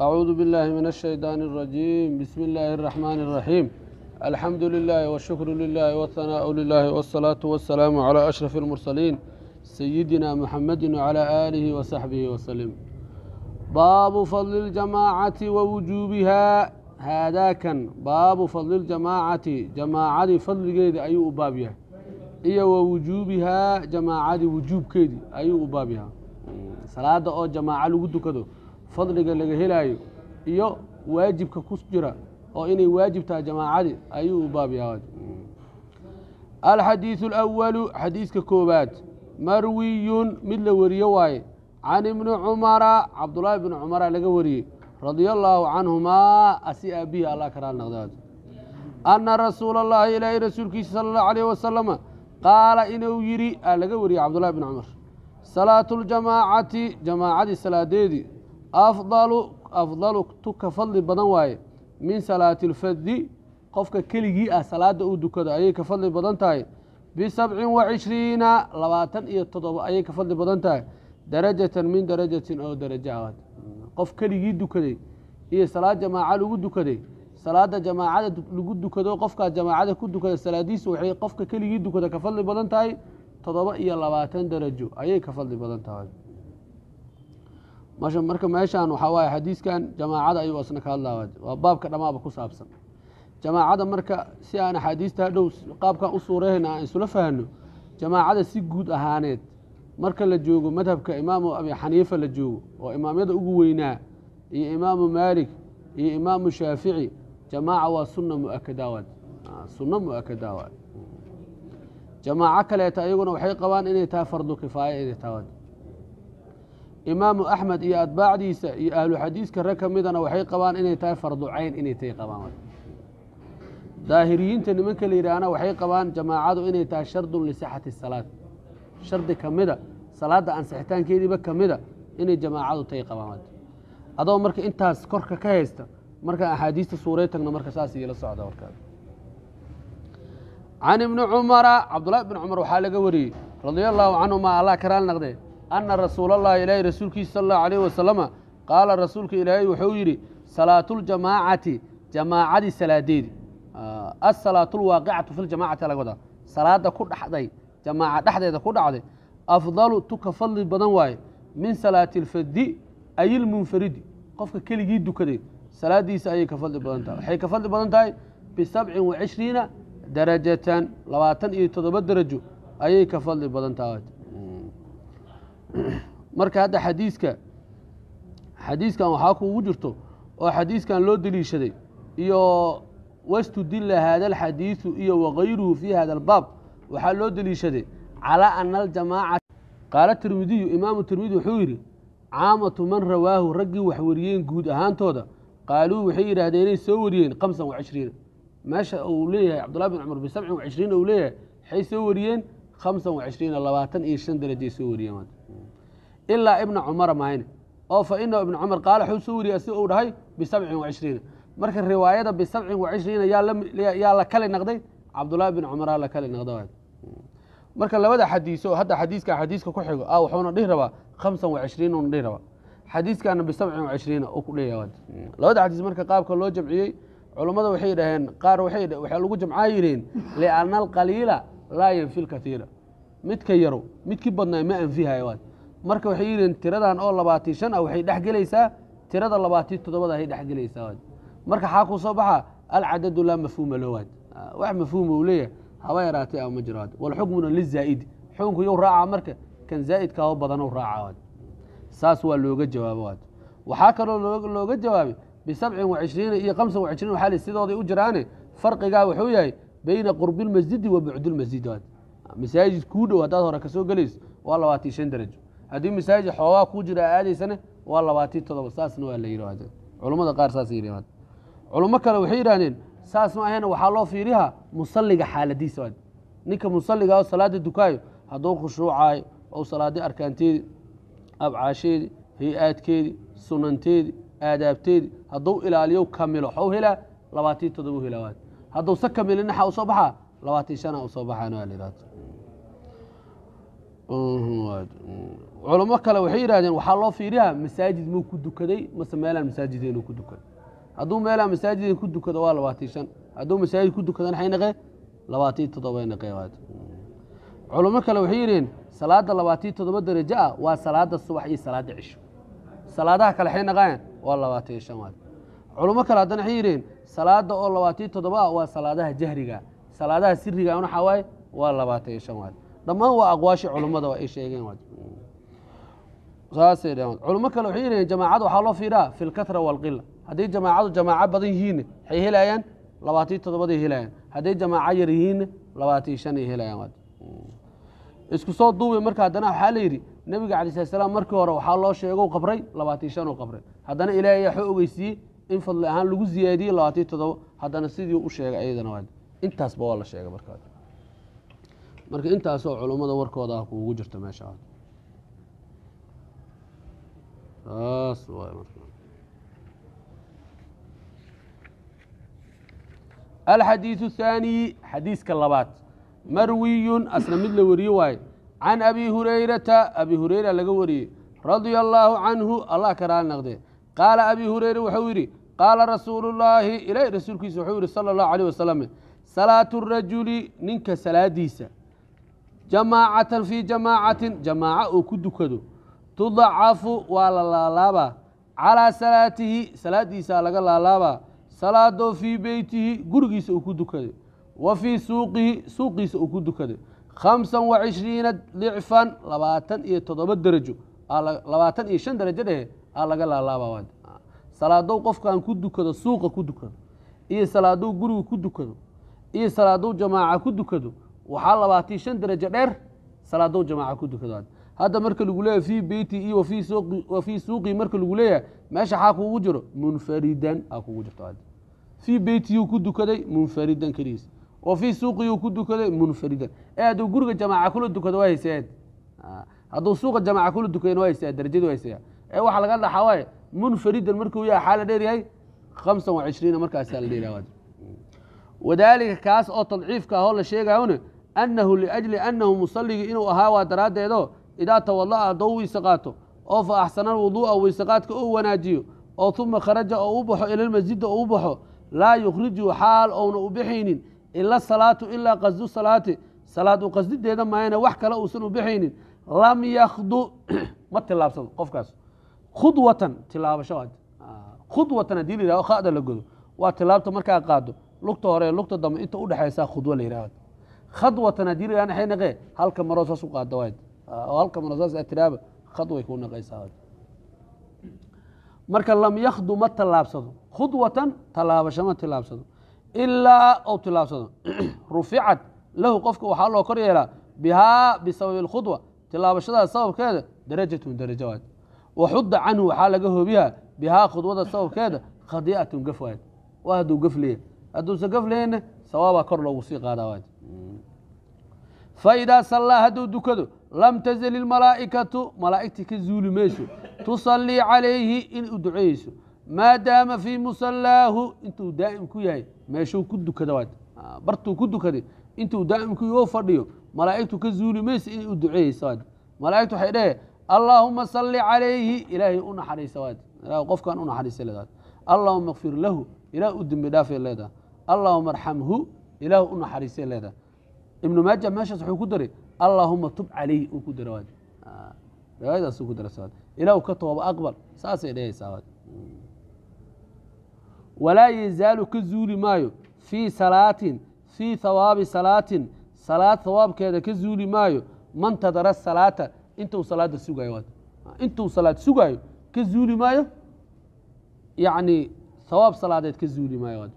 أعوذ بالله من الشيطان الرجيم بسم الله الرحمن الرحيم الحمد لله والشكر لله والثناء لله والصلاة والسلام على أشرف المرسلين سيدنا محمد وعلى آله وصحبه وسلم باب فضل الجماعة ووجوبها هذا كان باب فضل الجماعة جماعة فضل قيد أي أبابها إيه ووجوبها جماعة وجوب كيد أي أبابها صلاة أو جماعة لقد كدو fadliga laga helaayo iyo waajibka ku jira oo inay waajib tahay jamaacadii ayuu u yaabay alxadiidu اlأwalu xadiiska koowaad marwiyun mid la wariyo waaye can ibni cumara cabdulaahi bni cumara laga wariyey radia allaahu canhumaa asi aabbihi allah ka raali anna rasuula allahi ilaahay rasuulkiisa sala allahu alayh wasalama qaala inuu yidhi aa laga wariyey cabdullahi bni cumar salaatu ljamaacati jamaacadii salaadeedii afdalu afdalu tuka fadli badan waaye min salaati lfadi qofka keligii ah salaada uu dukado ayay ka fadli badan tahay bisabcin wa cishriina labaatan iyo toddoba ayay ka fadli badan tahay darajatan min darajatin oo daraja qof keligii dukaday iyo salaad jamaaca lagu dukaday salaada jamaacada lagu dukado qofkaa jamaacada ku dukada salaadiisa waxay qofka keligii dukada ka fadli badan tahay toddoba iyo labaatan darajo ayay ka fadli badan tahay marka meeshaan waxaa waaye xadiiskan jamaacada ayuu asna ka hadlaa waa baabka dhammaaba ku saabsan jamaacada marka si aan axaadiista hadhow qaabkan u suureyhayna aan isula fahanno jamaacada si guud ahaaneed marka la joogo madhabka imaamu abi xaniifa la joogo oo imaamyada ugu weynaa iyo imaamu maalik iyo imaamu shaafici jamaaca waa sunna muakadaawad sunna muakadaawad jamaaco kaleeta ayaguna waxay qabaan inay tahay fardu kifaaya inay tahay imaamu axmed iyo atbaacdiisa iyo ahlu xadiiska rag ka midana waxay qabaan inay tahay farducayn inay tahay qabaan daahiriyiinta nimanka la yidhaahna waxay qabaan jamaacadu inay tahay shardun lisixati salaad shardi ka mida salaadda ansixitaankeediiba ka mida inay jamaacadu tahay qabaan adoo marka intaas korka ka haysta marka axaadiista suuray tagna marka saas iyola socda warkaas can ibni cumara cabdullaahi bn cumar waxaa laga wariyey radia allaahu canhumaa allah karaal raal naqdee ana rasuulallahi ilaahi rasuulkiisa sal allahu alayh wasalama qaala rasuulka ilaahay wuxuu yidhi salaatuljamaacati jamaacadii salaadeedi fi ah, filjamacati laga wadaa salaada ku dhaxday jamaaca dhexdeeda ku dhacday afdalu tuka fadli badan waaye min salaati alfadi ayilmunfaridi qofka keligii dukaday salaadiisa ayay ka fadli badan tahay waxay ka fadli badan tahay bisabcin wa cishriina darajatan labaatan iyo toddoba darajo ayay ka fadli badan tahay marka hadda xadiiska xadiiskan waxaa kuugu jirto oo xadiiskan loo deliishaday iyo wastudilla hada alxadiisu iyo wakayruhu fii hada albaab waxaa loo deliishaday calaa ana aljamaacata qaala tirmidiyu imaamu tirmidi wuxuu yidhi caamatu man rawaahu raggii wax wariyeen guud ahaantooda qaaluu waxay yidhahdeen inay soo wariyeen kamsan wacishriina meesha uu leeyahay cabdullahi bin cumar bisabcin wacishriina uu leeyahay waxay soo wariyeen khamsan wacishriina labaatan iyo shan darajay soo wariyeen ilaa ibna cumara mahayne oo fa inahu ibna cumar qaala xuu si uu dhahay bisabcin wacishriina marka riwaayada bisabcin wacishriina yaa la kali naqday cabdulahi bin cumaraa la kali naqda marka labada xadiiso hadda xadiiska xadiiska ku xigo a ah waxuuna dhihi rabaa khamsan wacishriin una dhihi rabaa xadiiskaana bisabcin wacishriina uu ku dheeya labada xadiis marka qaabka loo jamciyey culummada waxay dhaheen qaar waxay lagu jamcaa yidhiin liana alqaliila laa yanfi lkaiira midka yaro midkii badnaa ma anfihayo marka waxay yihiin tiradan oo labaatii shan ah waxay dhex gelaysaa tirada labaatii toddobada ah ay dhex gelaysaa marka xaa kuu soo baxa alcadadu laa mafhuuma loowaad ah, wax mafhuuma uu leeyahay haba yaraatay ama jiro walxukmuna lizaa'idi xukunku yuu raacaa marka kan zaa'idkaaba ah badanow raaca saas waa looga jawaabo waad waxaa kaloo looga jawaabay bisabcin wacishriina iyo hamsan wacishriin xali sidooday u jiraane farqigaa wuxuu yahay beyna qurbilmasjidi wa bucdilmasjidi waad masaajid kuu dhow haddaad hore kasoo gelayso waa labaatii shan darajo haddii masaajid xoogaa ku jira aadaysane waa labaatii todoba saasna waa la yidhaahda culummada qaar saas yidhahd culummo kale waxay yidhahdeen saas ma ahayn waxaa loo fiiriyaa musalliga xaaladiisa ninka musalliga ah oo salaada dukaayo hadduu khushuucaayo ou salaadii arkaanteedi abcaasheedi hay aadkeedi sunanteedi aadaabteedii hadduu ilaaliyo kamilo waxau helaa labaatii todoba u helaa hadduu se kamilin naxa u soo baxaa labaatii shana usoo soo baxaan waa la yidhahda culamo kale waxay yidhahdeen waxaa loo fiiriyaa masaajid muu ku dukaday mase meelaan masaajid inuu ku dukado hadduu meelaan masaajid ku dukado waa labaatan shan hadduu masaajid ku dukadana ay naqee labaatan toddoba naqee culamo kale waxay yidhaheen salaadda labaatan toddoba darajo ah waa salaada subax iyo salaada cisho salaadaha kale xay naqaayaan waa labaatan shan waad culamo kale haddana waxay yidhaheen salaadda oo labaatan todoba ah waa salaadaha jahriga salaadaha siriga ah, waxaa waaye waa labaatan shan waad dhammaan waa aqwaashii culammada waa ay sheegeen waad saasay dhaheen kale waxay yidhaheen jamaacada waxaa loo fiiraa fi lkahra waalqila hadday jamaacadu jamaaco badan yihiinne waxay helayaan labaatii toddobaday helayaan hadday jamaaca yar yihiinne labaatiyo shanay helayaan mm. isku soo duubay marka haddana waxaa la yidhi nebiga calayi sala salaam markii hore waxaa loo sheego qabray labaatii shanuu qabray haddana ilaahay ayaa xo ogeysiiyey in fadli ahaan lagu ziyaadiyey labaatii toddoba haddana sidii u sheegay ayadana waa intaasba waa la sheegay markaa marka intaasoo culummada warkooda ah kuugu jirta meesha saas waay alxadiidu thaaniy xadiiska labaad marwiyun asna mid la wariyo waay can abi hurayrata abi hureyra laga wariyey radia allaahu canhu allah ka raali naqdee qaala abi hureyre wuxuu yidhi qaala rasuulu llaahi ilaahi rasuulkiisa wuxuu yihi sala allahu caleyh wasalam salaatu rajuli ninka salaadiisa jamaacatan fii jamaacatin jamaaco uu ku dukado tudacafu waa la laalaabaa calaa salaatihi salaadiisaa laga laalaabaa salaadow fii beytihi gurigiisa uu ku dukaday wa fii suuqihi suuqiisa uu ku dukaday khamsan wa cishriina dicfan labaatan iyo toddoba darajo labaatan iyo shan darajo dhehe aa laga laalaabaa salaadow qofkan ku dukado suuqa ku dukado iyo salaadow guriga ku dukado iyo salaadow jamaaca ku dukado waxaa labaatan iyo shan darajo dheer salaadow jamaaca ku dukado hadda marka lagu leeyahy fii beyti i wa fii suuqii marka lagu leeyahay meesha xaa kuugu jiro munfaridan aa kugu jirto fii beytiyuu ku dukaday munfaridan keligiis wafii fii suuqiyuu ku dukaday munfaridan ee eh, hadduu guriga jamaaca kula dukado waa haysayaad hadduu suuqa jamaaca kula dukadana waa haysaya darajadu haysaya ee eh, waxaa laga dhaxaa waaye munfaridan markuu yahay xaa la dheeryahay hamsan wa cishriina markaasaa la dheeraha wadaalika kaas oo tadciifka ahoo la sheegaahune annahu liajli annahu musalligii inuu ahaa waa daraaddeedo idaa tawada'a haddou weyse qaato oo fa axsana wuduu'a weyseqaadka oo wanaajiyo oo uma kharaja oo u baxo ilalmasjida oo u baxo laa yukhriju xaal ouna u bixaynin ila salaatu ilaa qasdu salaati salaad u qasdideeda maayana wax kale uusan u bixaynin lam yakhdu ma tilaabsado qofkaas khudwatan tilaabasho khudwatan haddii la yihahdo khada la godo waa tilaabta markaa qaado lugta hore lugta dambe inta udhexaysa khudwo la yihahdo khadwatan haddii la yihahdo xeynaqe halka maroo saas u qaado waad Ah, oo halka manasaas aad tiraaba khad way kuu naqaysaa marka lam yakhdu ma tallaabsado khudwatan tallaabasho ma tilaabsado ilaa ou tillaabsado ruficad lahu qofka waxaa loo kor yeelaa bihaa bisababi اlkhudwa tilaabashadaa sababkeeda darajatun darajo waad waxuda canhu waxaa laga hobiyaa bihaa khudwada sababkeeda khadiicatun gaf waad waa hadduu gafliya hadduusan gafliyeyna sawaabaa kor loogu sii qaadaa waad mm. fa sallaa hadduu dukado lam tazl ilmalaa'ikatu malaaigtii ka zuuli meesho tusallii calayhi in u duceeyeyso maa daama fii musallaahu intuu daa'im ku yahay meeshuu ku dukada bartuu ku dukaday intuu daa'imku oo fadhiyo malaa'igtu ka zuuli mayso inay u duceeyeysa malaa'igtu waxay dhehe allaahuma salli calayhi ilaahay u naxariisa waad ilaah qofkan u naxariisa leedahay allaahuma kfir lahu ilaah u dembi dhaafay leedahay allaahuma arxamhu ilaah u naxariisay leedahay ibnu maaja meeshaas wuxuu ku daray allahuma tub calayh uu ku daro waad ah, riwaayadaas ku dara sawaad ilaw ka tooba aqbal saasay dhehaysaa waad walaa yazaalu ka zuuli maayo fii salaatin fii hawaabi salaatin salaad hawaabkeeda ka zuuli maayo mantadara salaata intuu salaada sugaayo waad intuu salaad sugaayo ka zuuli maayo yacni hawaab salaadeed ka zuuli maayo waad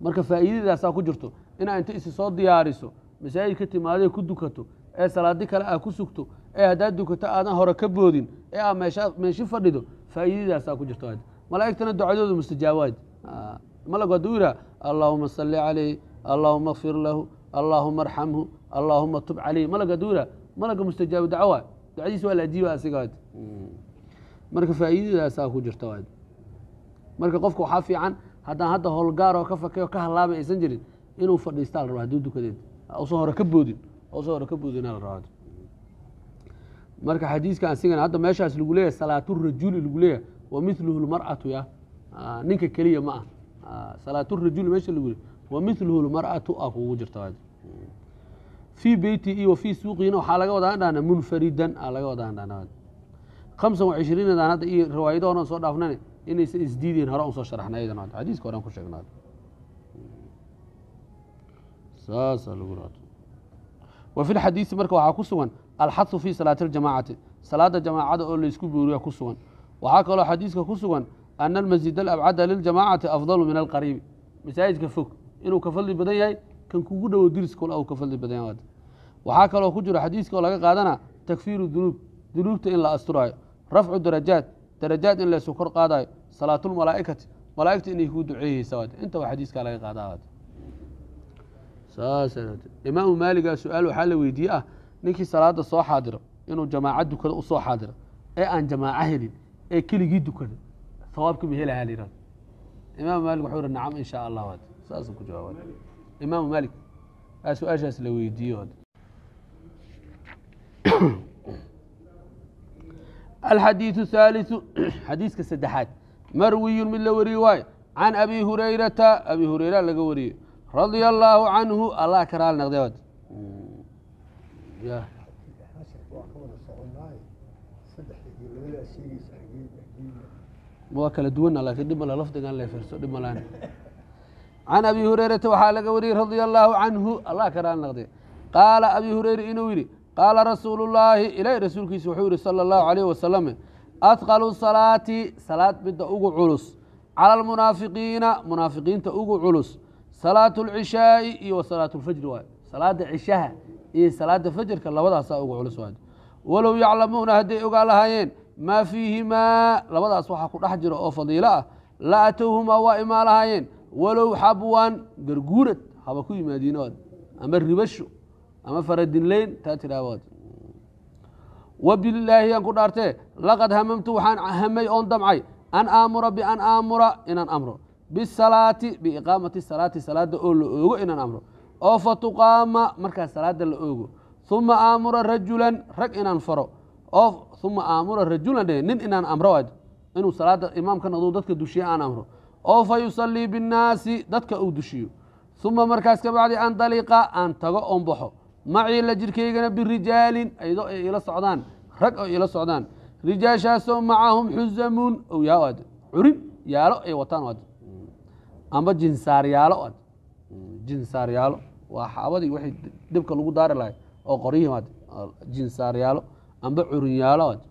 marka faa'iidadaasaa ku jirto inaa inta isi soo diyaariso masaajid ka timaaday ku dukato ee salaadi kale aa ku sugto ee haddaad dukato aadan hore ka boodin ee aa meeshi fadhido faa'iidadaasaa ku jirta malaa'igtana ducadoodu mustajaabaad malag haduu yidhaha allaahuma salli calayh allaahuma kfir lahu allaahuma arxamhu allaahuma tub calayh malag haduu yidhaha malaga mustajaabu daco waa ducadiis waa la ajiiba asiga marka faa'iidadaasaa ku jirta marka qofka waxaa fiican haddaan hadda howlgaaroo ka fakay oo ka hallaabay aysan jirin inuu fadhiistaa la raba hadduu dukadeed usan hore ka boodin usan hore ka boodin inaad raacdo marka xadiiskan asigan hadda meeshaas lagu leeyahay salaaturajuli lagu leeyahay wa miluhu lmar'atu ya ah, ninka keliya ma ah salaaturajuli meesha lagu leeyahay wa miluhu lmar'atu ah kuugu jirta fii beytihi wa fii suuqihina waxaa laga wadaa indhahna munfaridan aa ah, laga wadaa indhahna khamsan wa cishriinadan hadda iyo riwaayadahona soo dhaafnane inaysan isdiideen hore un soo sharaxna ayadana xadiiska horean ku sheegnaa saasaa lagu raato wa fi lxadiisi marka waxaa ku sugan alxadu fii salaati aljamaacati salaada jamaacada oo laysku buuriya ku sugan waxaa kaloo xadiiska ku sugan ana almasjid alabcada liljamaacati afdalu min alqariibi masaajidka fog inuu ka fadli badan yahay kan kugu dhowo diriskula uu ka fadli badan yahay waxaa kaloo ku jiro xadiiska oo laga qaadana takfiiru dunuub dunuubta in la asturaayo rafcu darajaad darajaad in laysu kor qaadayo salaatulmalaa'ikati malaa'igta inay kuu duceeyeysa inta waa xadiiskaa laga qaada imaamu maaligaa su-aal waxaa la weydiiye ah ninkii salaada soo xaadiro inuu jamaaca dukada usoo xaadiro ee aan jamaaco helin ee keligii dukada sawaabkii ma helahaa layihahdo imaamu maalik waxuu ihi nacam in shaa allah saas ku jawaaba imaamu maalik aa su-aashaas la weydiiye alxadiiثu haaliثu xadiiska saddexaad marwiyu mid la wariye waayo can abi hurayrata abi hureyra laga wariye radia allaahu canhu allah ka raali naqday waa kala duwana laakiin dhib mala lafdigaan leefirso dhib malaan can abi hureyrata waxaa laga wariyey radia allaahu canhu allah ka raali naqday qaala abi hureyre inuu yidhi qaala rasuulu llaahi ilaahi rasuulkiisa wuxuu yihi sala allahu calayhi wasalame adqalu salaati salaad midda ugu culus cala almunaafiqiina munaafiqiinta ugu culus salaatu اlcishaaءi iyo wsalaة اlfajri waay salaada cishaha iyo salaada fajrka labadaasaa ugu culus waay walow yaclamuuna hadday ogaa lahaayeen maa fiihimaa labadaas waxaa ku dhex jira oo fadiilo ah la atowhumaa waa imaa lahaayeen walow xabwan garguurad haba ku yimaadiin ama ribasho ama faradinleyn taa tiaa wabilaahi yaan ku dhaartee laqad hamamtu waxaan hamay oon damcay an aamura bian aamura inaan amro bisalaati biiqaamati salaati salaada oo la oogo inaan amro oo fatuqaama markaas salaada la oogo uma aamura rajulan rag inaan faro oo uma aamura rajulan dhe nin inaan amro a inuu salaada imaam ka noqdo dadka dushiyo aan amro oo fa yusallii binnaasi dadka uu dushiyo uma markaas kabacdi andaliqa aan tago oon baxo macii la jirkaygana birijaalin ayadoo ay ila socdaan rag oo ila socdaan rijaashaasoo macahum xuzamuun ow yaa ad curin yaalo ay wataan ad ama jinsaaryaalo jinsaaryaalo waa xaabadii waay dhibka lagu daari lahay oo qoryihiimaad jinsaaryaalo amba curunyaalo waad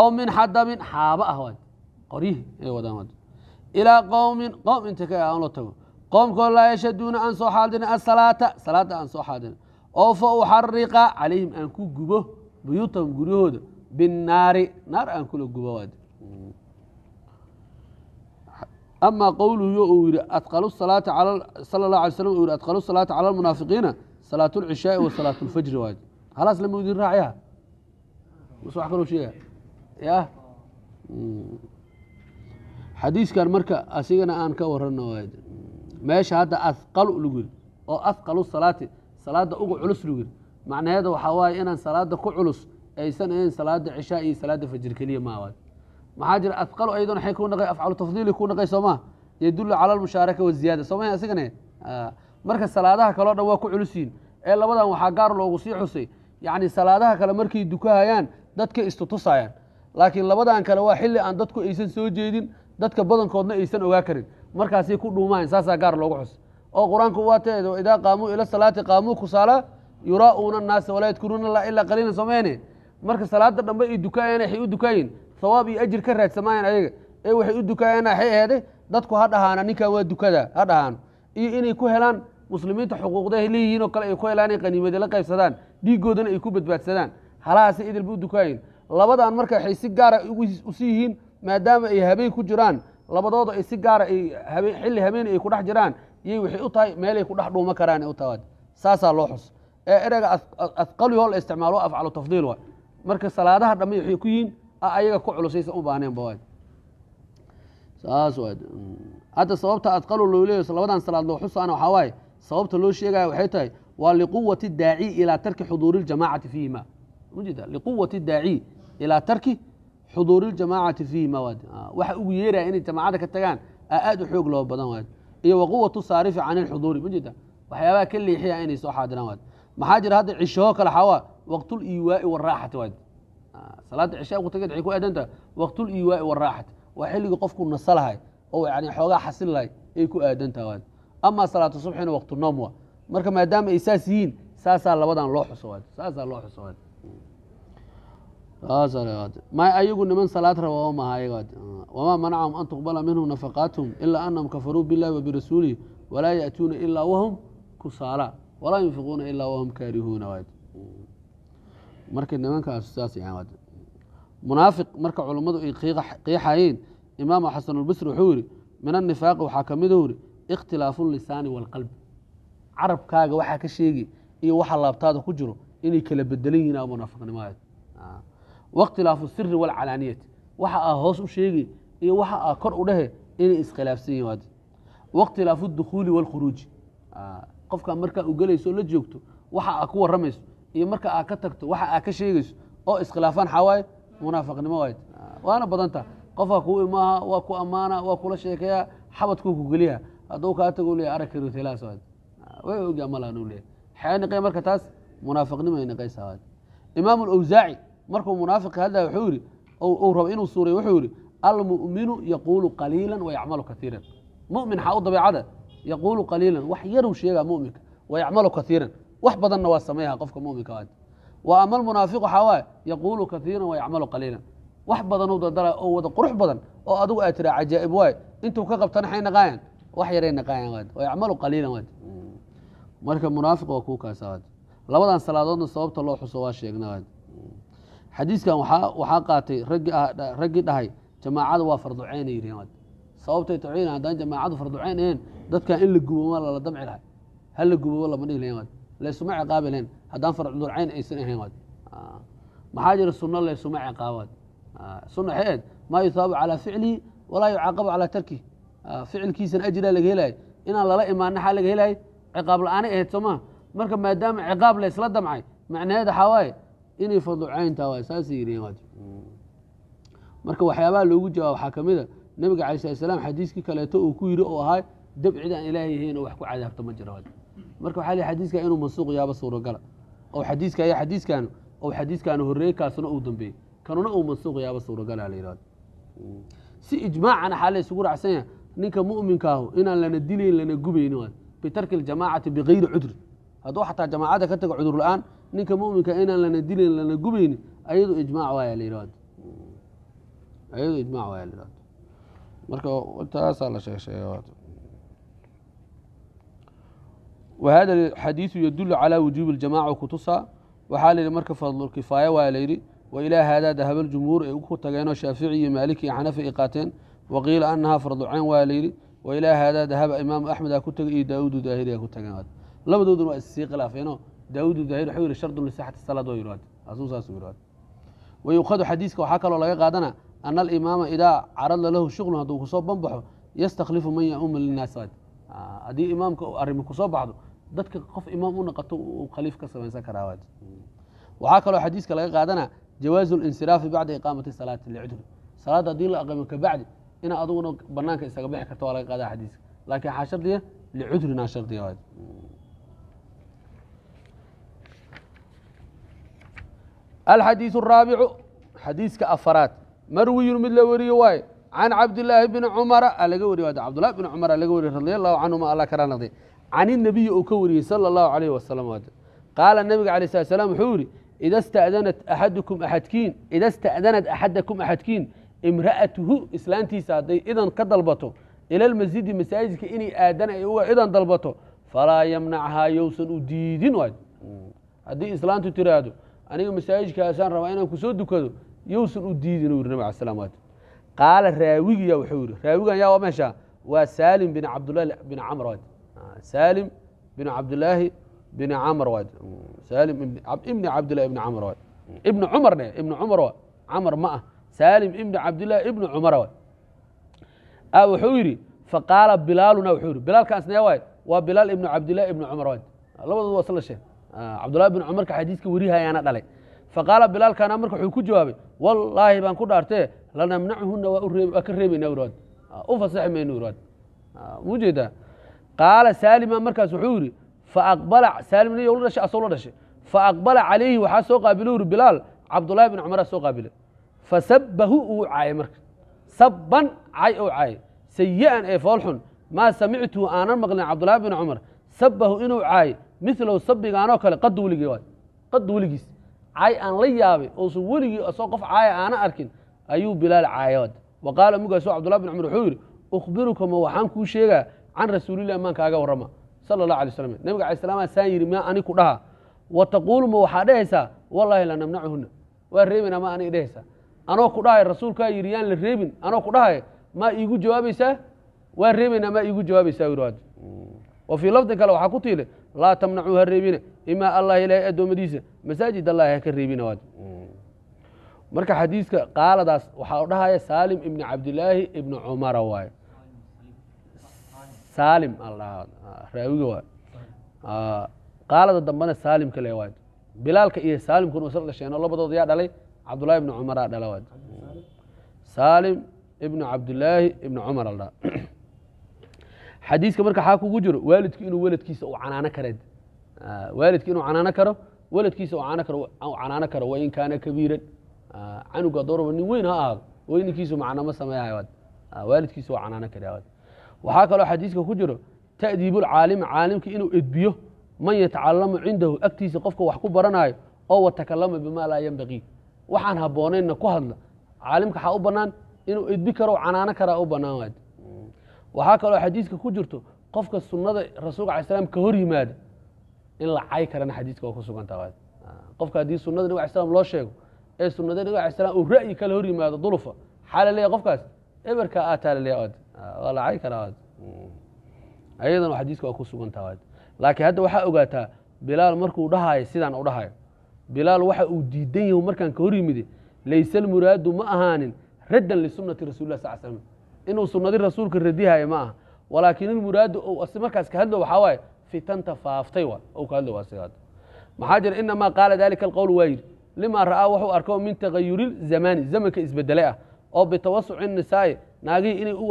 oo min xadabin xaaba ah waad qoryihi ay wadaan waad ilaa qowmin qowm inta ka ah aan lo tago qoomkoo laa yashaduuna aan soo xaadirin asalaata salaada aan soo xaadirin oo fa uxariqa calayhim aan ku gubo buyuutahum guryahooda binnaari naar aan kula gubo waad ama qowluhu uu yihi adqalu salaata cala munaafiqiina salaat lcishaai wa salaat lfajri waay halaas lama idin raacya mase wax kaloo sheegaya ya hmm. xadiiskan marka asigana aan ka warano waay meesha hadda ahqalu lagu yidhi oo ahqalu salaati salaada uga culus lagu yidhi macnaheeda waxaa waaye inaan salaada ku culus aysan ahayn salaada cishaa iyo salaada fajir keliya maawaay maxaa jira aثqalu ayaduna ay ku naqay afcalu tafdiili ku naqay sooma yadulu cala almushaaraka waziyaada sooma isigane marka salaadaha kaleo dhan waa ku culusiin ee labadan waxaa gaar loogu sii xusay yacni salaadaha kale markay dukahayaan dadka istutusayaan laakiin labadan kale waa xilli aan dadku aysan soo jeedin dadka badankoodna aysan ogaa karin markaasay ku dhuumahayn saasaa gaar loogu xusay oo qur-aanku waa tee waidaa qaamuu ila salaati qaamuu kusaala yuraa'uuna annaasa walaa yadkuruuna la ilaa qaliilan somayne marka salaada dhanbe ay dukaayaan waxay u dukaayin hawaab iyo ajir ka raadsamayaan ayaga ee waxay u dukaayaan axay aheede dadku ha dhahaana ninkan waa dukada ha dhahaano iyo inay ku helaan muslimiinta xuquuqda leeyihiin oo kale ay ku helaan inay qaniimade la qaybsadaan dhiiggoodana ay ku badbaadsadaan halahaase idil ba dukaayin labadaan marka waxay si gaara ah usi yihiin maadaama ay habeen ku jiraan labadooda ay si gaara ah ay xilli habeen ay ku dhex jiraan iyay waxay u tahay meelay ku dhex dhuuma karaan u saasaa loo xus ee ereyga afqalihoo la isticmaalo afcalu tafdiil wa marka salaadaha dhamma waxay ku yihiin Ah, ayaga ku culusaisa u ba hadda sababta adqalu loo labadan salaad loo xusaana waxaa waaye sababta loo sheegaya waxay tahay waa liquwati daaci ilaa tarki xuduuri ljamaacati fiihima majeeda liquwati daaci ilaa tarki xuduuri ljamaacati fiihima ah, waxa ugu yeeraya inay jamaacada ka tagaan ah, aada u xoog loo badan waad iyo waquwatu saarifi cani lxuduuri majeeda waxyaabaha ka leexiya inay soo xaadiraan waad maxaa jira hadda cishoo kale xawaa waqtul iiwaai waraaxati waad salaada cishaa waqtigeed waxay ku aadan tahay waqtul iiwaa'i waraaxat waa xilligii qofku nasa lahay oo yani xoogaa xasil lahay ay ku aadan tahay amaa salaatu subxina waqtu noom wa marka maadaama ay saas yihiin saasaa labadan loo xuso saasaa loo xuso ma ayagu niman salaad raba maha wmaa manacahum an tuqbala minhum nafaqaatuhum ilaa anahum kafaruu biاllahi wabirasuulih walaa ya'tuuna ilaa wahum kusaala walaa yunfiquuna ilaa wahum kaarihuuna marka nimankaas saas munaafiq marka culummadu ay qiixayeen imaamu xasanulbasri wuxuu yidhi min anifaaqi waxaa ka miduu ah, yidhi ikhtilaafu lisaani waalqalbi carabkaaga waxaa ka sheegi iyo waxa laabtaada ku jiro inay kala bedelan yihiin a munaafiqnimadeed ah. wakhtilaafu siri waalcalaaniyati waxa aa hoos u sheegi iyo waxa aa kor u dhehe inay iskhilaafsan yihin wakhtilaafu dukhuuli waalkhuruuji ah. qofkaa markaa u gelayso la joogto waxa aa ku waramayso iyo marka aad ka tagto waxa aad ka sheegayso oo iskhilaafaan xawaaye munaafiqnimo waay waana badantaa qofaa kuu imaaha waa ku ammaana waa kula sheekeeya xabadkuu ku geliya hadduu kaa tago leeya arag karootelaas waad way ogya malaan leeya xayaa niqay marka taas munaafiqnimo ay niqaysaa waad imaamu alawsaaci markuu munaafiq hadlaya wuxuu yidhi uu rabo inuu suuriyo wuxuu yidhi almu'minu yaquulu qaliilan wayacmalu kaiiran mu'min xaa u dabeecada yaquulu qaliilan wax yaruu sheegaa mu'minka wayacmalu kaiiran wax badanna waa sameeya qofka muminka a wa ama almunaafiq waxaa waaye yaquulu kaiira wayacmalu qaliila wax badanuu dadala oo wada qurux badan oo adigu aad tira cajaa'ib waay intuu ka qabtana xay naqaayaan wax yaray naqaayaan wayacmalu qaliilan waad marka munaafiq waa kuu kaasa labadan salaadoodna sababta loo xuso waa sheegna waad xadiiskan waxaa qaatay raggii ah, dhahay jamaacada waa farduceyn ay yiheen sababtay tawciin haddaan jamaacadu farduceyn ahayn dadkan in la gubo ma lala damci lahay ha la gubobo lama dhihi lahayn laysuma ciqaabi lahayn haddaan farc cudur cayn aysan ahayn waad maxaa jira sunno laysuma ciqaabaad sunna waxay ahayd maa yuthaabu calaa ficlihi walaa yucaaqabu calaa tarki ficilkiisana ajiraa laga helaya inaan lala imaan naxaa laga helaya ciqaab la-aanay ahayd soo maha marka maadaama ciqaab laysla damcay macnaheed waxaa waaye inay fadlucayntaa waay saasay yidhaheen waad marka waxyaabaha loogu jawaab waxaa ka mida nebiga calayi salat slam xadiiskii kaleeto uu ku yidhi oo ahaa dabcid aan ilaahay ahayn oo wax ku cadaabto ma jiro waad marka waxa l xadiiska inuu mansuuq yaaba suuragala oo xadiiska ayaa xadiiskaanu ou xadiiskaanu horreeyey kaasuna uu dambeeyey kanuna uu mansuuq yaabo suuragala la yihahdo si ijmaacan waxaa la isugu raacsan yahay ninka mu'minkaahu inaan lana dilayn lana gubayni waay bitarki aljamaacati bikayri cudri hadduu xataa jamaacada ka tago cudur la-aan ninka muminka inaan lana dilayn lana gubayni ayadu ijmac waaya la yihahdo ayadu ijmac waaya la yihahdo marka taasaa la sheesheeya wahada xadiidu yadulu calaa wujuubi اljamaca kutusa waxaa layidhi marka fadlulkifaaya waa layidhi wailaa haadaa dahaba ljumhuur ay ku tageenoo shaafici iyo maaliki iyo xanafi ay qaateen waqiila anahaa farduceen waa layidhi wailaa haadaa dahaba imaamu axmed aa ku tegay iyo daaudu daahiri aa ku tageen labadooduna waa issii khilaafeenoo daaudu daahir wuxuu yihi shardun lisaxati salaad waa yidhahde asuu saasuu yidhahde wayukhadu xadiiska waxaa kaloo laga qaadana ana alimaama idaa carada lahu shuqlun hadduu kusoo banbaxo yastakhlifu man yauma linnaas haddii imaamka arrimi ku soo baxdo dadka qof imaam u naqato uu khaliif ka samaysan karaa waxaa kaloo xadiiska laga qaadanaa jawaazu linsiraafi bacda iqaamati salaati lcudri salaadda haddii la aqamo kabacdi ina aduguna banaanka isaga bixi karto waa laga qaadaa xadiiska laakiin waxaa shardiya licudrinaa shardiya waad alxadiiث xadiiska afaraad marwiyun mid la weriyo waaye can cabdilaahi bni cumara a laga wariy cabdulahi bn cumar a laga wariy radi allahu canhuma alla karaa naqday can inabiyi uu ka wariyey sala allahu calayhi wasalam qaala nabiga alay slat slam wuxuu yihi ida stadanat axadukum axadkiin ida sta'danat axadakum axadkiin imra'atuhu islaantiisa hadday idan ka dalbato ila lmasjidi masaajidka inay aadana ay uga idan dalbato falaa yamnachaa yowsan u diidin waay haddii islaantu tiraahdo aniga masaajidkaasaan rabaa inaan kusoo dukado yowsan u diidin u yiri nabig ala slam waad qaala raawigiya wuxuu yihi raawigan yaa waa meesha waa salim bin cabdulahi bin camrwad salim bin cabdulaahi bin camrwad salim ibni cabdillahi ibni camrwad ibni cumar ne ibni cumar camar ma ah salim ibni cabdillahi ibni cumar wa wuxuu yidhi faqaala bilaaluna wuxuu yidhi bilaalkan isnee waay waa bilaal ibni cabdillahi ibni cumar wad labadood waa slashe cabdullahi bin cumarka xadiiska ayaana dhalay faqaala bilaalkana marka wuxuu ku jawaabay wallaahi baan ku dhaartee lanamnachuna waa ka reebayna irad ah, u fasaxi mayno irad ah, muu qaala saalima markaas wuxuu yidhi faaqbala saalimna yow la dhashay asoo la dhashay faaqbala calayhi waxaa soo qaabilo uri bilaal cabdullahi bin cumara soo fa sabbahu uu caayay marka sabban cay ou caayay an ee foolxun maa samictuhu aanan maqlin cabdullahi bin cumar sabahu inuu caayay milow sabigaanoo kale qadu weligii waay qadu weligiis cay aan la yaabay uusan weligii soo qof caaya aanan arkin ayuu bilaal caayood wa qaala mugaaso cbdullah bin cumar wuxuu yidhi ukhbiruka ma waxaan kuu sheegaa can rasuulillahi maan kaaga warrama sala allah alay slam nebiga alay slam saan yidhi maa ani ku dhaha wa taquulu ma waxaa dhehaysaa wallaahi la namnacuhunna waa reebaynaa ma ani dhehaysaa anoo ku dhahay rasuulkaa yidhi yaan la reebin anoo ku dhahay maa iigu jawaabaysaa waa reebaynaa maa iigu jawaabaysaa waad wa fii lafdin kale waxaa ku tiile laa tamnacuu ha reebina imaa allahi ilaahay addoommadiisa masaajid allahi ha ka reebina waad marka xadiiska qaaladaas waxaa dhahaya saalim ibni cabdilaahi ibni cumara waay saalim ah, raawiga waay ah, qaalada dambena saalimka le waay bilaalka iyo saalimkuna isla dhasheen labadood yaa dhalay cabdullahi ibni cumaraa dhala waay saalim ibni cabdilaahi ibni cumar aldhaa xadiiska marka xaa kugu jiro waalidku inuu weladkiisa u canaano kareed ah, waalidka inuu canaano karo weladkiisa u canaano karo waa in kaana kabiiran canuga dooraba nin weyn ha ahaado oo ininkiisu macna ma sameeyahawaad ah, waalidkiisu waa canaanan karawaad waxaa kaloo xadiiska ku jiro ta'diibulcaalimi caalimka inuu edbiyo man yatacalamu cindahu agtiisa qofka wax ku baranayo oo watakalama bimaa laa yembaqii waxaan haboonaynna ku hadla caalimka waxaa u bannaan inuu edbi karo canaano karaa u bannaan waad waxaa kaloo xadiiska ku jirto qofka sunnada rasuulka alai slam ka hor yimaada in la cay karana xadiiska waa ku sugantaa waad ah, qofka haddii sunnada nabig alai slam loo sheego ee sunada nabig alay slam uu ra'yi kala hor yimaado dulufa xaa qofkaas eberka aataa laleeya ad waa la karaa ad hmm. ayadana xadiiska waa ku sugantaa ad laakiin hadda waxaa ogaataa bilaal markuu dhahaayo sidaan u dhahayo bilaal waxa uu diidan yahu markaan ka hor yimide layse almuraadu ma ahaanin raddan lisunati rasulillah sal slm inuu sunnadi rasuulka radihayo ma aha walaakin ilmuraadu ou markaas ka hadlo waxaa waaye fitanta faaftay wa ou ka hadlo asigaad maxaa jira inamaa qaala dalika alqowl waa yidhi limaa ra'aa wuxuu arko min tagayuri zamaani zamanka isbedele ah oo bitawasuci nisaa'i naagihii inay u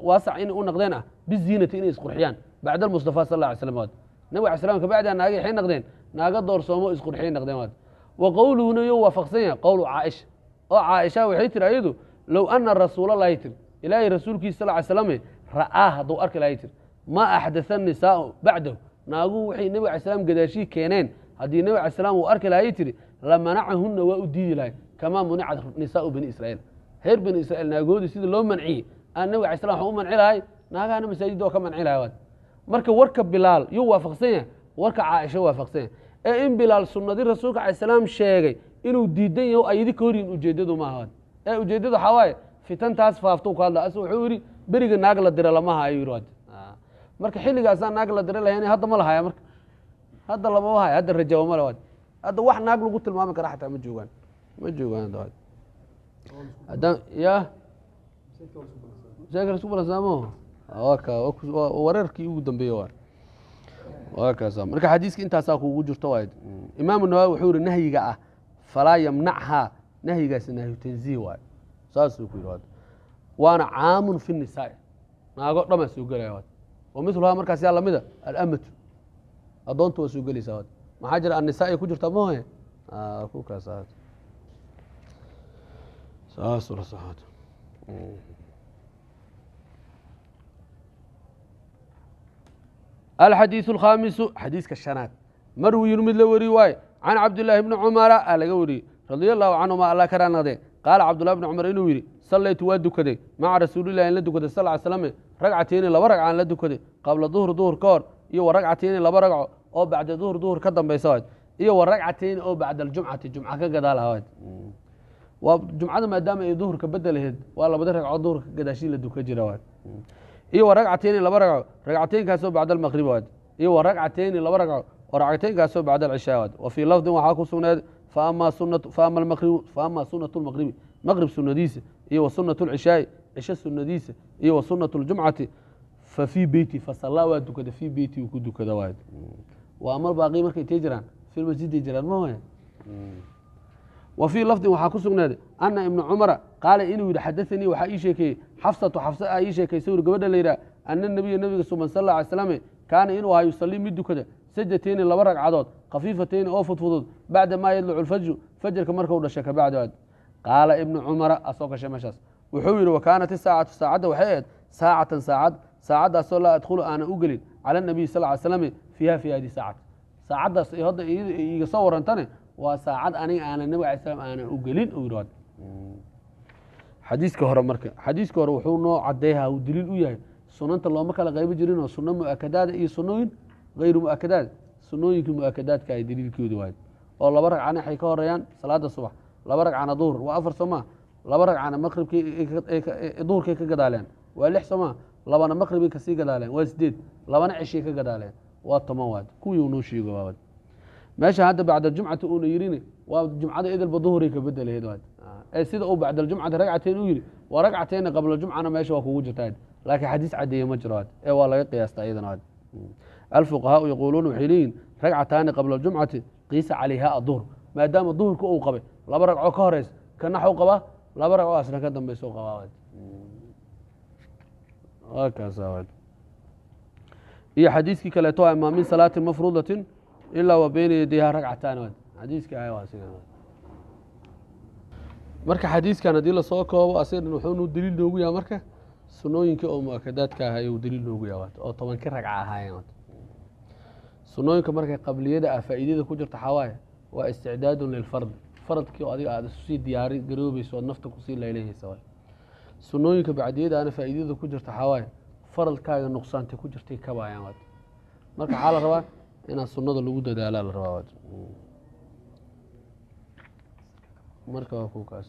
waasac inay u naqdeen ah biziinati inay isqurxiyaan bacda almustafa sal alla ly slam waad nabig ala slam kabacdaa naagii waxay naqdeen naaga doorsoomo isqurxiyay naqdeen waad wa qowluhuna iyou waafaqsan yahay qowlu caaisha oo caaisha waxay tiri ayadu low ana rasuulalahi tiri ilaahay rasuulkiisa sal ly slame ra'aa hadduu arki lahay tiri ma axdasa nisaau bacdahu naaguhu waxay nebi alay slam gadaashii keeneen haddii nebi alay slam uu arki lahay tiri la lamanacahuna waa u diidi lahay kamaa municad nisaau bani israiil reer bani israiil naagoodi sida loo manciyey aan nabig alay slam u manci lahay naagahana masaajidda oo ka manci lahay marka warka bilaal yuu waafaqsan yahay warka caaisha waafaqsan yahay ee in bilaal sunnadii rasuulka alay salaam sheegay inuu diidan yaho ayadi ka horyihin ujeeddadu maaha ee ujeeddadu waxaa waaye fitantaas faaftuu ka hadla asu wuxuu yidhi beriga naag la dira lamaha ayuu yidhi marka xilligaasaa naag la dira lahayn hadda ma lahaya marka hadda lamama haya hadda rajawama lawaad hadda wax naag lagu tilmaami kara xataa ma joogaan ma joogaan ya shakal isku balansaamo wareerkii ugu dambeeye waa kaasa marka xadiiska intaasaa kuugu jirto waay imaamu nawawi wuxuu yihi nahyiga ah falaa yamnachaa nahyigaasi nahyu tanziih waay saasuu ku yidhi waana caamun fi nisaa naago dhamaa soo gelaya wa miluhaa markaas yaa lamida alamatu adoonta waa soo gelaysaa maxaa jira annisaa ku jirta mahoe alxadiiث ah, mm. اlkhamisu xadiiska shanaad marwiyun mid la weri waaye can cabdillaahi bni cumara aa laga wariyey radia allahu canhuma alla ka qaala cabdullahi bni cumar inuu yidhi sallaytu waa dukaday maca rasuulillahi aan la dukaday sal l slame ragcateyni laba ragca la dukaday qabla duhr duhur ka hor iyo wa ragcateyni laba ragco oo bacda duhur duhur ka dambaysa iyo wa ragcateyn oo bacda aljumcati jumca ka gadaal waa jumcada maadaama ay duhurka bedelaheed waa labada ragcood duhurka gadaashin la duka jira waad iyo wa ragcateyni laba ragco ragcateynkaasoo bacda almaqrib waad iyo wa ragcateyni laba ragco oo ragcateynkaasoo bacda alcishaa waad wa fii lafdin waxaa ku sugneed faama sunat lmaqribi maqrib sunadiisa iyo wa sunat lcishaai cisho sunadiisa iyo wa sunat ljumcati fa fii beyti fasalaa waa dukada fii beyti uu ku dukada waad waa amabaqi marka intee jiraan filmasjiday jiraan ma mm. wa fii lafdin waxaa ku sugnaaday ana ibna cumara qaala inuu yidhi xadaanii waxaa ii sheekeeyey xafsatu xafse a ii sheekaysa uri gabadha layidhaha anna nabiya nabiga suman sal alay slame kaana inuu ahaa yusalii mid dukada sajateyni laba ragcadood khafiifateyni oo fudfudud bacda maa yadlicu lfajru fajarka markau dhasha kabacdoad qaala ibnu cumara asoo gashay meeshaas wuxuu yidhi wa kaanat isaacatu saacadda waxay ahayd saacatan saacad saacaddaasoo laa adkhulu aana u gelin cala nabiyi sal ly slame fiiha fi hadi saacad saacaddaas hadda iiga soo warantane waa saacad aniga aanan nabig alay slam aanan u gelin u xadiiska hore marka xadiiska hore wuxuu noo cadeeyaa uu daliil u yahay sunanta looma kala qaybo jirinoo sunno muakadaada iyo sunooyin hayru muakadaad sunooyinkii muakadaadka ay daliilkooda waay oo laba ragcana waxay ka horeeyaan salaada subax laba ragcana duhur waa afar somaa laba ragcana maqribkii duhurkay ka gadaaleen waa lix somaa labana maqribay kasii gadaaleen waa sideed labana ceshii ka gadaaleen waa toban waad kuwii unoo sheego waawad meesha hadda bacdaljumcati uuna yirine waa jumcada idilba duhuray ka bedelaheed waad ah. ee sida uu bacdaljumcati ragcateen u yidhi waa qabla jumcana meesha waa kugu jirta laakiin xadiis cadeeye ma jiro waad ee waa laga qiyaasta iyadana waad hmm. alfuqahaau yaquuluuna waxay leeyihin ragcataani qabla aljumcati qiisa calayha aduhr maadaama duhurka uu qabay laba ragco ka horeysa ka naxw qabaa laba ragco asna ka dambayso qabaa waad hmm iyo xadiiskii kaleeto ama min salaatin mafruudatin ilaa wa beyna yadayha ragcataani xadiiskii marka xadiiskan haddii lasoo koobo asaga dhan daliil noogu yaha marka sunooyinkii oo muakadaadka ahaa uu daliil noogu yaha oo tobankii ragca ahaayeen sunooyinka markay qabliyada ah faa'iidada ku jirta xawaaye waa isticdaadun lilfard faradkii oo adiga aad isusii diyaari garoobayso oad nafta kusii laylayhaysa sunooyinka bacdiyada ana faa'iidada ku jirta xawaaye faralkaaga nuqsaantay ku jirtay kabayaan waad marka waxaa la rabaa inaa sunada lagu dadaalaa la rabaa waad marka waa kukaas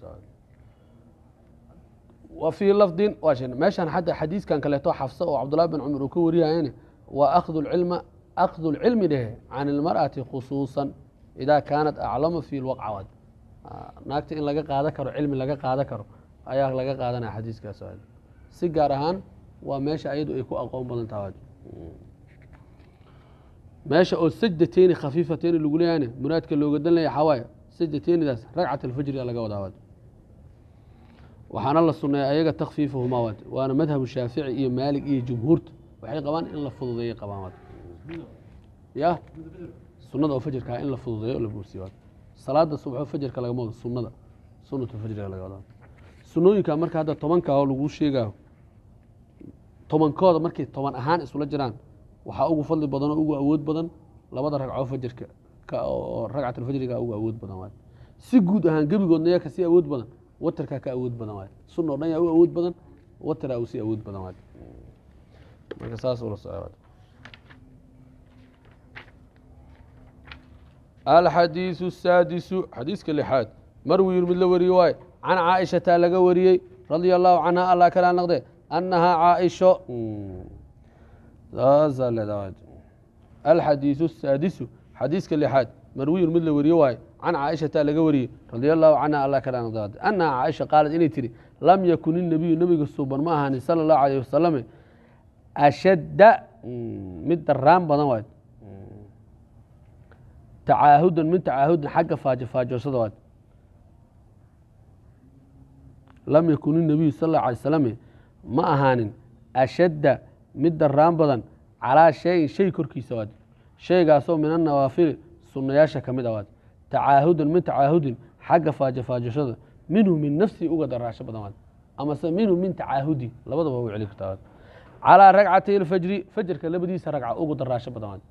wa fii lafdin waa sheegna meeshaan xataa xadiiskan kaleeto xafsa oo cabdullahi bin cumar uu ka wariyayane waa akhdu lcilma akhdu lcilmi dhehe can ilmar'ati khusuusan idaa kaanat aclama fi lwaqca waad ah, naagta in laga qaada karo cilmi laga qaada karo ayaa laga qaadanaya xadiiskaas si gaar ahaan waa meesha ayadu ay ku aqoon badan tahay meesha oo sajdateyni khafiifateyni lagu leeyahayne muraadka looga dan laya xawaaya sajdateynidaas ragcat alfajriga laga wadaa waad waxaana la sunneeya ayaga takfiifuhumaa waad waana madhabu shaafici iyo maalig iyo jumhuurta waxay qabaan in la fududeeyo qabaan waad ya sunada oo fajirkaa ah in la fududeeyo oo la buursiyo waad salaada subaxoo fajirka lagama wado sunnada sunatu fajriga laga wadaa sunooyinka marka hadda tobankaa oo laguu sheegaayo tobankooda markay toban ahaan isula jiraan waxaa ugu fadli badanoo ugu awood badan labada ragcoo fajirka oo ragcatulfajriga ugu awood badan waay si guud ahaan gebigoodna yaa kasii awood badan watarkaa ka awood badan waay sunno o dhan yaa u awood badan wataraa uu sii awood badan waay marka saas ula soco alxadiiثu الsaadisu xadiiska lixaad marwiyun mid la wariye waay can caaishata laga wariyey radia allahu canha alla kalaa naqde anahaa caaisho saasad alxadiiu saadisu xadiiska lixaad marwiyun mid la weriyo waayo can caaishata laga wariyey radi allahu canha alla ka dhanqdaad anaha caaisha qaalad inay tihi lam yakun inabiyu nebiga suuban ma ahani sala allahu alayh wasalame ashadda mid daraan badan waay tacaahudan min tacaahudan xagga faajo faajoosada waay lam yakun inabiyu sal alla alay slame ma ahaanin ashadda mid daraan badan calaa shayin shay korkiisa waad shaygaasoo min annawaafili sunnayaasha ka mid awaad ah tacaahudan min tacaahudin xagga faajo faajashada minhu min nafsii uga daraasho badan waad amase minhu min tacaahudi labadaba u celi kartaa waad calaa ragcatay alfajri fajarka labadiisa ragca uga daraasho badan waad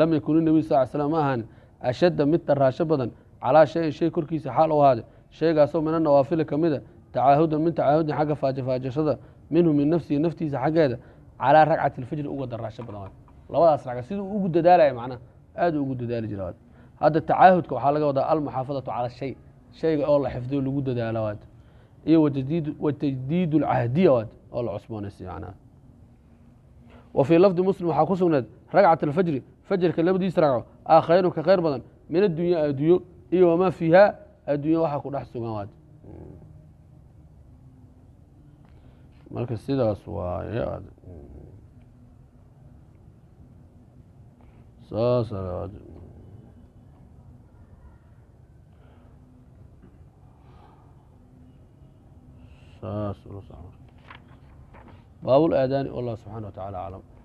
lam yakun inabiy sal slam ma ahaanin ashadda mid daraasho badan calaa shayin shay korkiisa xaal u ahaade shaygaasoo min annawaafili ka mida ah, tacaahudan min tacaahudin xagga faajafaajashada minhu min nafsihi naftiisa xaggeeda calaa ragcati lfajri uga daraasho badan labadaas ragca siduu ugu dadaalaya macnaha aaduu ugu dadaali jira hadda tacaahudka waxaa laga wadaa almuxaafadatu cala shay shayga oo la xifdiyo lagu dadaalo waad iyo watajdiid lcahdiya waad oo la cusboonaysa macnaha wa fii lafdi muslim waxaa ku sugnayd ragcat alfajri fajrka labadiis raco aa khayrun ka khayr badan min addunya adduunyo iyo wamaa fiiha adduunya waxaa ku dhex sugan waad marka sidaas waaye saas saas baabul aadaani allah subxaana wa tacaala aclam